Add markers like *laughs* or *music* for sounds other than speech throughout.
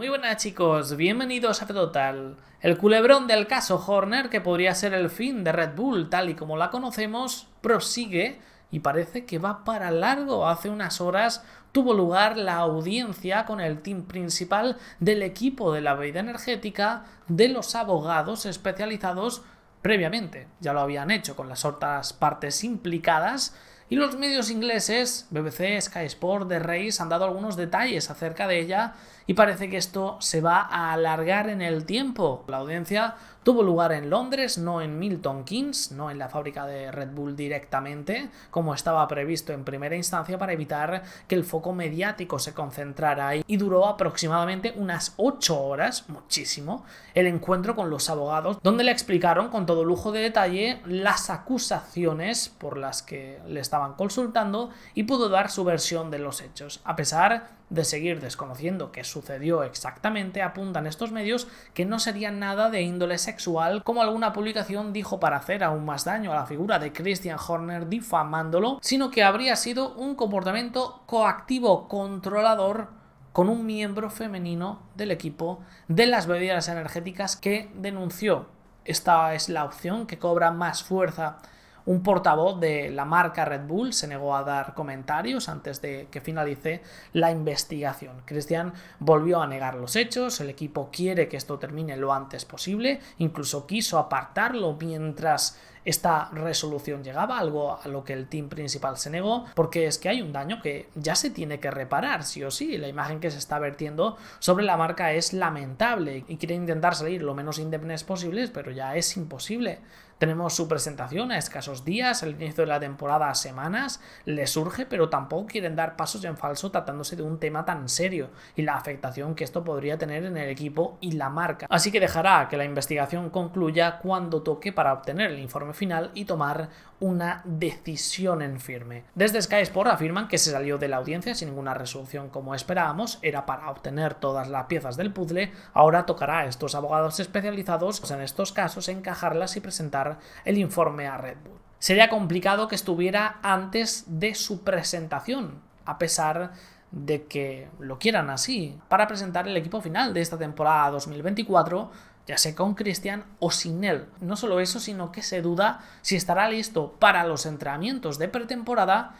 Muy buenas chicos, bienvenidos a Fedotal. el culebrón del caso Horner, que podría ser el fin de Red Bull tal y como la conocemos, prosigue y parece que va para largo. Hace unas horas tuvo lugar la audiencia con el team principal del equipo de la bebida energética de los abogados especializados previamente. Ya lo habían hecho con las otras partes implicadas y los medios ingleses, BBC, Sky Sport, The Race, han dado algunos detalles acerca de ella y parece que esto se va a alargar en el tiempo. La audiencia Tuvo lugar en Londres, no en Milton Keynes, no en la fábrica de Red Bull directamente, como estaba previsto en primera instancia para evitar que el foco mediático se concentrara ahí, y duró aproximadamente unas 8 horas, muchísimo, el encuentro con los abogados, donde le explicaron con todo lujo de detalle las acusaciones por las que le estaban consultando y pudo dar su versión de los hechos, a pesar de seguir desconociendo qué sucedió exactamente, apuntan estos medios que no sería nada de índole sexual, como alguna publicación dijo para hacer aún más daño a la figura de Christian Horner difamándolo, sino que habría sido un comportamiento coactivo controlador con un miembro femenino del equipo de las bebidas energéticas que denunció. Esta es la opción que cobra más fuerza un portavoz de la marca Red Bull se negó a dar comentarios antes de que finalice la investigación. Cristian volvió a negar los hechos, el equipo quiere que esto termine lo antes posible, incluso quiso apartarlo mientras esta resolución llegaba, algo a lo que el team principal se negó, porque es que hay un daño que ya se tiene que reparar, sí o sí. La imagen que se está vertiendo sobre la marca es lamentable y quiere intentar salir lo menos indemnes posibles, pero ya es imposible. Tenemos su presentación a escasos días, el inicio de la temporada a semanas, le surge, pero tampoco quieren dar pasos en falso tratándose de un tema tan serio y la afectación que esto podría tener en el equipo y la marca. Así que dejará que la investigación concluya cuando toque para obtener el informe final y tomar una decisión en firme. Desde Sky Sport afirman que se salió de la audiencia sin ninguna resolución como esperábamos, era para obtener todas las piezas del puzzle, ahora tocará a estos abogados especializados en estos casos encajarlas y presentar el informe a Red Bull. Sería complicado que estuviera antes de su presentación, a pesar de que lo quieran así, para presentar el equipo final de esta temporada 2024 ya sea con Cristian o sin él. No solo eso, sino que se duda si estará listo para los entrenamientos de pretemporada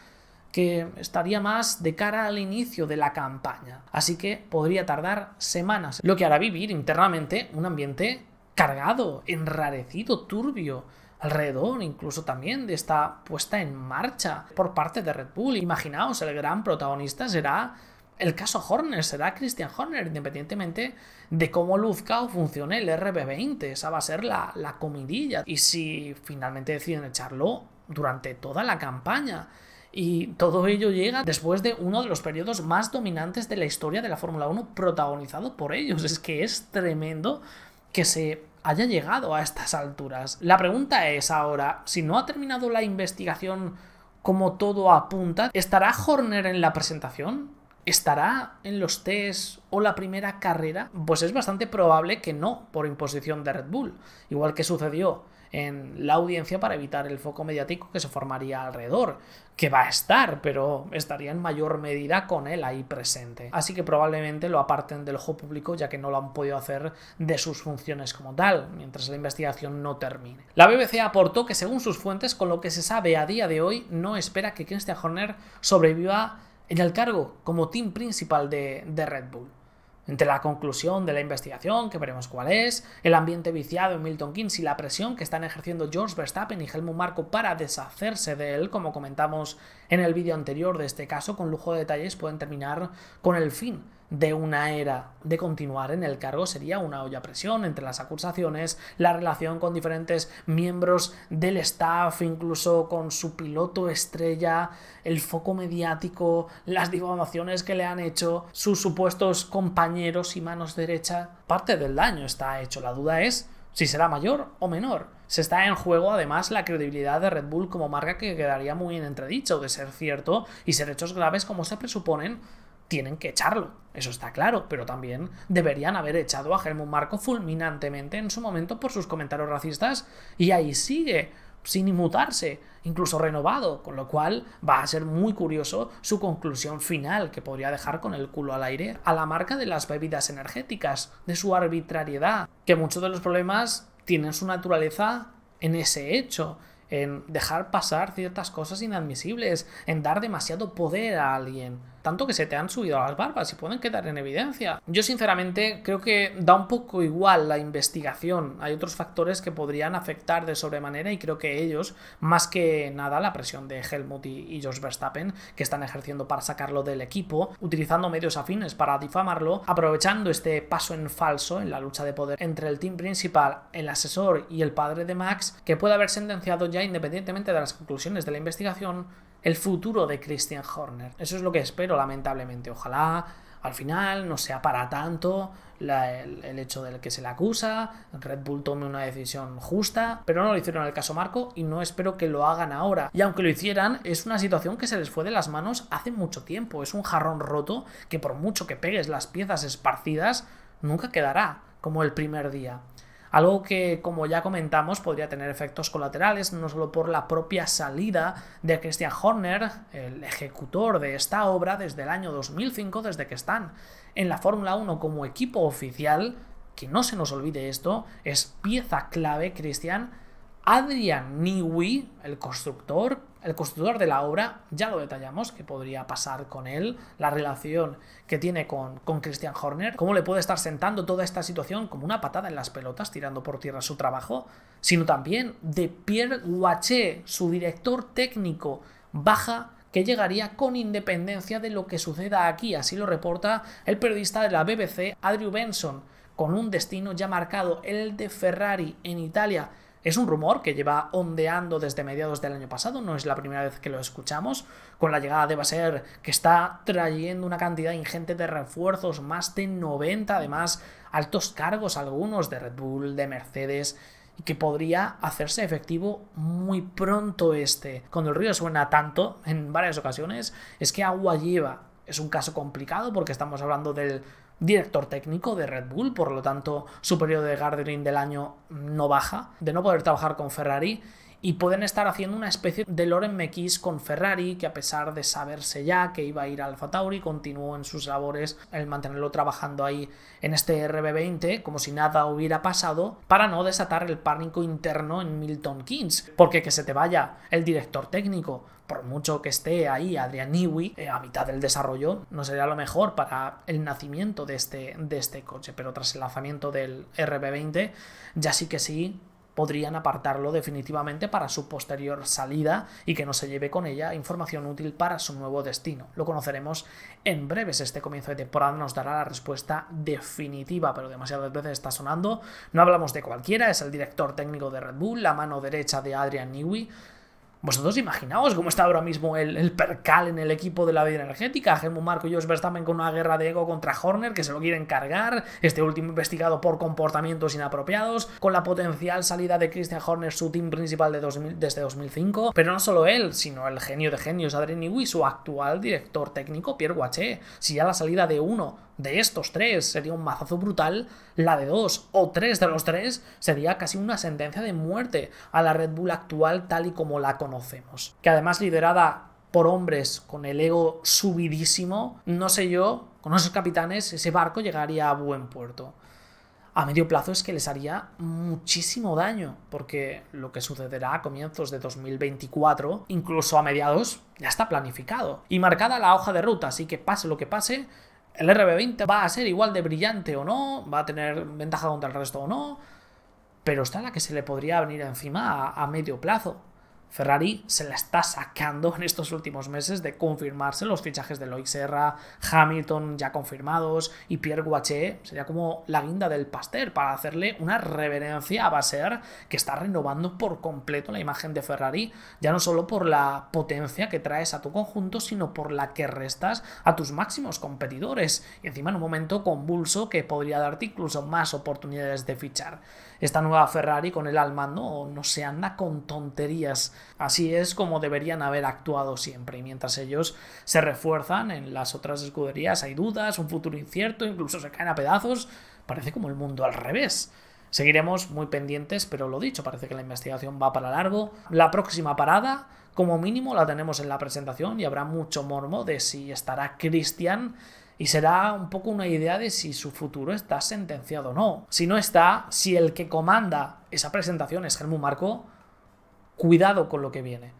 que estaría más de cara al inicio de la campaña. Así que podría tardar semanas, lo que hará vivir internamente un ambiente cargado, enrarecido, turbio alrededor incluso también de esta puesta en marcha por parte de Red Bull. Imaginaos, el gran protagonista será el caso Horner, será Christian Horner, independientemente de cómo luzca o funcione el RB20. Esa va a ser la, la comidilla. Y si finalmente deciden echarlo durante toda la campaña. Y todo ello llega después de uno de los periodos más dominantes de la historia de la Fórmula 1 protagonizado por ellos. Es que es tremendo que se haya llegado a estas alturas. La pregunta es ahora, si no ha terminado la investigación como todo apunta, ¿estará Horner en la presentación? ¿Estará en los test o la primera carrera? Pues es bastante probable que no, por imposición de Red Bull, igual que sucedió en la audiencia para evitar el foco mediático que se formaría alrededor, que va a estar, pero estaría en mayor medida con él ahí presente. Así que probablemente lo aparten del ojo público ya que no lo han podido hacer de sus funciones como tal, mientras la investigación no termine. La BBC aportó que según sus fuentes, con lo que se sabe a día de hoy, no espera que Christian Horner sobreviva en el cargo como team principal de, Red Bull. Entre la conclusión de la investigación, que veremos cuál es, el ambiente viciado en Milton Keynes y la presión que están ejerciendo George Verstappen y Helmut Marko para deshacerse de él, como comentamos en el vídeo anterior de este caso, con lujo de detalles pueden terminar con el fin de una era de continuar en el cargo sería una olla presión entre las acusaciones, la relación con diferentes miembros del staff, incluso con su piloto estrella, el foco mediático, las difamaciones que le han hecho sus supuestos compañeros y manos derecha. Parte del daño está hecho, la duda es si será mayor o menor. Se está en juego además la credibilidad de Red Bull como marca que quedaría muy en entredicho de ser cierto y ser hechos graves como se presuponen tienen que echarlo, eso está claro, pero también deberían haber echado a Helmut Marco fulminantemente en su momento por sus comentarios racistas y ahí sigue sin inmutarse, incluso renovado, con lo cual va a ser muy curioso su conclusión final, que podría dejar con el culo al aire a la marca de las bebidas energéticas, de su arbitrariedad, que muchos de los problemas tienen su naturaleza en ese hecho, en dejar pasar ciertas cosas inadmisibles, en dar demasiado poder a alguien tanto que se te han subido las barbas y pueden quedar en evidencia. Yo sinceramente creo que da un poco igual la investigación, hay otros factores que podrían afectar de sobremanera y creo que ellos, más que nada la presión de Helmut y, George Verstappen, que están ejerciendo para sacarlo del equipo, utilizando medios afines para difamarlo, aprovechando este paso en falso en la lucha de poder entre el team principal, el asesor y el padre de Max, que puede haber sentenciado ya independientemente de las conclusiones de la investigación, el futuro de Christian Horner. Eso es lo que espero, lamentablemente. Ojalá al final no sea para tanto el, hecho del que se le acusa, Red Bull tome una decisión justa, pero no lo hicieron en el caso Marco y no espero que lo hagan ahora. Y aunque lo hicieran, es una situación que se les fue de las manos hace mucho tiempo, es un jarrón roto que por mucho que pegues las piezas esparcidas, nunca quedará como el primer día. Algo que, como ya comentamos, podría tener efectos colaterales, no solo por la propia salida de Christian Horner, el ejecutor de esta obra desde el año 2005, desde que están en la Fórmula 1 como equipo oficial, que no se nos olvide esto, es pieza clave, Christian. Adrian Newey, el constructor, el constructor de la obra, ya lo detallamos, que podría pasar con él, la relación que tiene con, Christian Horner, cómo le puede estar sentando toda esta situación como una patada en las pelotas, tirando por tierra su trabajo, sino también de Pierre Wache, su director técnico, baja que llegaría con independencia de lo que suceda aquí, así lo reporta el periodista de la BBC, Andrew Benson, con un destino ya marcado, el de Ferrari en Italia, es un rumor que lleva ondeando desde mediados del año pasado, no es la primera vez que lo escuchamos, con la llegada de Baser que está trayendo una cantidad ingente de refuerzos, más de 90 además, altos cargos algunos de Red Bull, de Mercedes, y que podría hacerse efectivo muy pronto este. Cuando el río suena tanto, en varias ocasiones, es que agua lleva. Es un caso complicado porque estamos hablando del director técnico de Red Bull, por lo tanto su periodo de gardening del año no baja, de no poder trabajar con Ferrari y pueden estar haciendo una especie de Loren Mekis con Ferrari, que a pesar de saberse ya que iba a ir a Alfa continuó en sus labores el mantenerlo trabajando ahí en este RB20, como si nada hubiera pasado, para no desatar el pánico interno en Milton Keynes, porque que se te vaya el director técnico, por mucho que esté ahí Adrian Newey eh, a mitad del desarrollo, no sería lo mejor para el nacimiento de este, de este coche. Pero tras el lanzamiento del RB20, ya sí que sí, podrían apartarlo definitivamente para su posterior salida y que no se lleve con ella información útil para su nuevo destino. Lo conoceremos en breves. Este comienzo de temporada nos dará la respuesta definitiva, pero demasiadas veces está sonando. No hablamos de cualquiera, es el director técnico de Red Bull, la mano derecha de Adrian Newey vosotros imaginaos cómo está ahora mismo el, percal en el equipo de la vida energética. Helmut Marco y Jos También con una guerra de ego contra Horner que se lo quieren cargar. Este último investigado por comportamientos inapropiados. Con la potencial salida de Christian Horner, su team principal de 2000, desde 2005. Pero no solo él, sino el genio de genios Adrian Newey, su actual director técnico Pierre Guaché. Si ya la salida de uno de estos tres sería un mazazo brutal, la de dos o tres de los tres sería casi una sentencia de muerte a la Red Bull actual tal y como la conocemos. Que además liderada por hombres con el ego subidísimo, no sé yo, con esos capitanes ese barco llegaría a buen puerto. A medio plazo es que les haría muchísimo daño, porque lo que sucederá a comienzos de 2024, incluso a mediados, ya está planificado y marcada la hoja de ruta, así que pase lo que pase, el RB20 va a ser igual de brillante o no, va a tener ventaja contra el resto o no, pero está la que se le podría venir encima a, a medio plazo. Ferrari se la está sacando en estos últimos meses de confirmarse los fichajes de Loic Serra, Hamilton ya confirmados y Pierre Guaché. Sería como la guinda del pastel para hacerle una reverencia a Basser que está renovando por completo la imagen de Ferrari, ya no solo por la potencia que traes a tu conjunto, sino por la que restas a tus máximos competidores. Y encima en un momento convulso que podría darte incluso más oportunidades de fichar. Esta nueva Ferrari con el alma no no se anda con tonterías Así es como deberían haber actuado siempre, y mientras ellos se refuerzan en las otras escuderías hay dudas, un futuro incierto, incluso se caen a pedazos, parece como el mundo al revés. Seguiremos muy pendientes, pero lo dicho, parece que la investigación va para largo. La próxima parada, como mínimo, la tenemos en la presentación y habrá mucho mormo de si estará Cristian y será un poco una idea de si su futuro está sentenciado o no. Si no está, si el que comanda esa presentación es Germán Marco, Cuidado con lo que viene.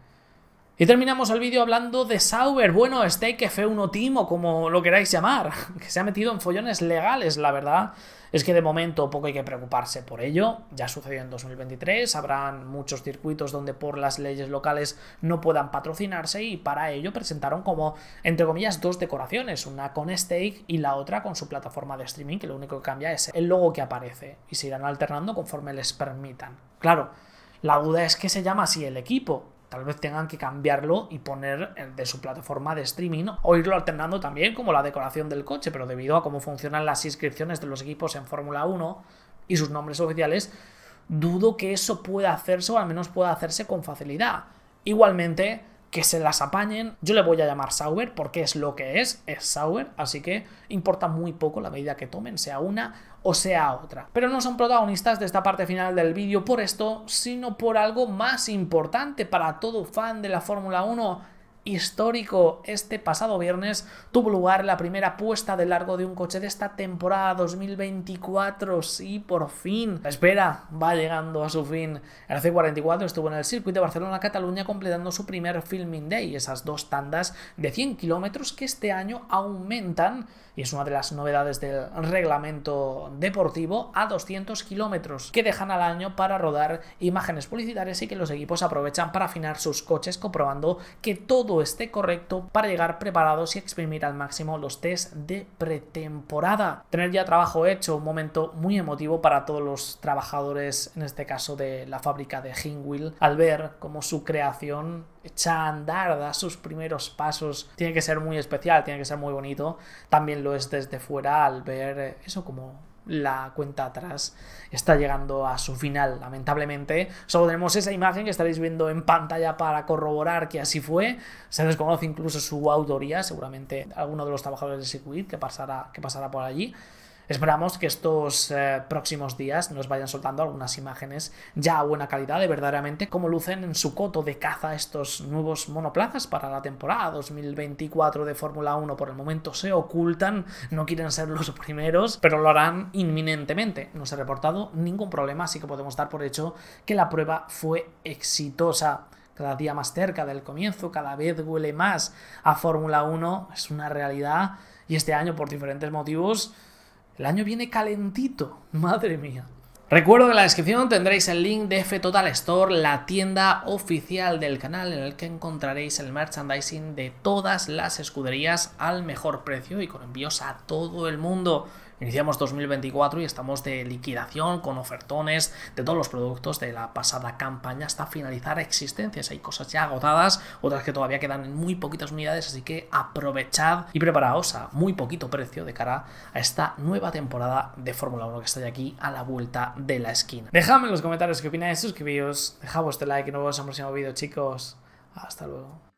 Y terminamos el vídeo hablando de Sauber, bueno, Steak que 1 un otimo, como lo queráis llamar, *laughs* que se ha metido en follones legales, la verdad. Es que de momento poco hay que preocuparse por ello, ya sucedió en 2023, habrán muchos circuitos donde por las leyes locales no puedan patrocinarse y para ello presentaron como, entre comillas, dos decoraciones, una con Steak y la otra con su plataforma de streaming, que lo único que cambia es el logo que aparece y se irán alternando conforme les permitan. Claro, la duda es que se llama así el equipo. Tal vez tengan que cambiarlo y poner de su plataforma de streaming o irlo alternando también como la decoración del coche, pero debido a cómo funcionan las inscripciones de los equipos en Fórmula 1 y sus nombres oficiales, dudo que eso pueda hacerse o al menos pueda hacerse con facilidad. Igualmente, que se las apañen. Yo le voy a llamar Sauber porque es lo que es, es Sauber, así que importa muy poco la medida que tomen, sea una o sea otra. Pero no son protagonistas de esta parte final del vídeo por esto, sino por algo más importante para todo fan de la Fórmula 1 histórico. Este pasado viernes tuvo lugar la primera puesta de largo de un coche de esta temporada 2024. Y por fin. La espera va llegando a su fin. El C44 estuvo en el circuito de Barcelona-Cataluña completando su primer filming day, esas dos tandas de 100 kilómetros que este año aumentan, y es una de las novedades del reglamento deportivo, a 200 kilómetros que dejan al año para rodar imágenes publicitarias y que los equipos aprovechan para afinar sus coches comprobando que todo esté correcto para llegar preparados y exprimir al máximo los test de pretemporada. Tener ya trabajo hecho, un momento muy emotivo para todos los trabajadores, en este caso de la fábrica de Hingwill, al ver cómo su creación echa a andar, da sus primeros pasos. Tiene que ser muy especial, tiene que ser muy bonito. También lo es desde fuera al ver eso como la cuenta atrás está llegando a su final, lamentablemente. Solo tenemos esa imagen que estaréis viendo en pantalla para corroborar que así fue. Se desconoce incluso su autoría, seguramente alguno de los trabajadores de Circuit que pasará, que pasará por allí. Esperamos que estos eh, próximos días nos vayan soltando algunas imágenes ya a buena calidad de verdaderamente cómo lucen en su coto de caza estos nuevos monoplazas para la temporada 2024 de Fórmula 1. Por el momento se ocultan, no quieren ser los *laughs* primeros, pero lo harán inminentemente. No se ha reportado ningún problema, así que podemos dar por hecho que la prueba fue exitosa cada día más cerca del comienzo, cada vez huele más a Fórmula 1, es una realidad y este año por diferentes motivos el año viene calentito, *laughs* madre mía. Recuerdo que en la descripción tendréis el link de F Total Store, la tienda oficial del canal en el que encontraréis el merchandising de todas las escuderías al mejor precio y con envíos a todo el mundo. Iniciamos 2024 y estamos de liquidación con ofertones de todos los productos de la pasada campaña hasta finalizar existencias. Hay cosas ya agotadas, otras que todavía quedan en muy poquitas unidades, así que aprovechad y preparaos a muy poquito precio de cara a esta nueva temporada de Fórmula 1 que está ya aquí a la vuelta de la esquina. Dejadme en los comentarios qué opináis, suscribíos, dejad vuestro like y nos vemos en el próximo vídeo, chicos. Hasta luego.